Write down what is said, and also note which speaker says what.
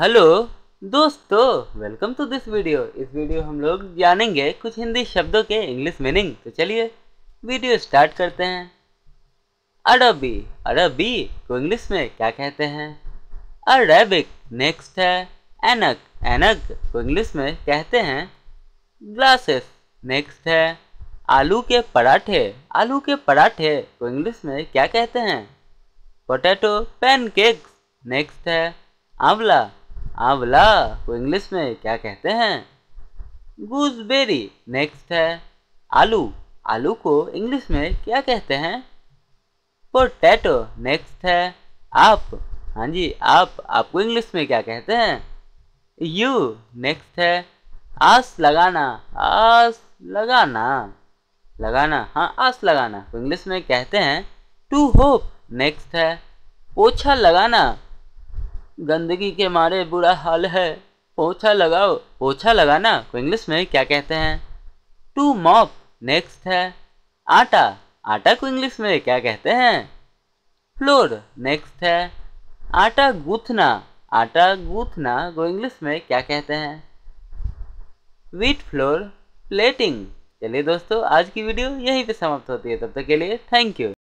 Speaker 1: hello दोस्तों welcome to this video इस video हम लोग जानेंगे कुछ हिंदी शब्दों के इंग्लिश मीनिंग तो चलिए वीडियो स्टार्ट करते हैं अरबी अरबी को इंग्लिश में क्या कहते हैं अरेबिक नेक्स्ट है एनक एनक को इंग्लिश में कहते हैं ग्लासेस नेक्स्ट है आलू के पराठे आलू के पराठे को इंग्लिश में क्या कहते हैं पोटैटो पैनकेक्स नेक्स्ट है आंवला आंवला को इंग्लिश में क्या कहते हैं गूजबेरी नेक्स्ट है आलू आलू को इंग्लिश में क्या कहते हैं पोटैटो नेक्स्ट है आप हाँ जी आप आपको इंग्लिश में क्या कहते हैं यू नेक्स्ट है आस लगाना आस लगाना लगाना हाँ आस लगाना इंग्लिश में कहते हैं टू होप नेक्स्ट है पोछा लगाना गंदगी के मारे बुरा हाल है पोछा लगाओ पोछा लगाना को इंग्लिश में क्या कहते हैं टू मॉप नेक्स्ट है आटा आटा को इंग्लिश में क्या कहते हैं फ्लोर नेक्स्ट है आटा गूथना आटा गूथना को इंग्लिश में क्या कहते हैं वीट फ्लोर प्लेटिंग चलिए दोस्तों आज की वीडियो यहीं पे समाप्त होती है तब तक के लिए थैंक यू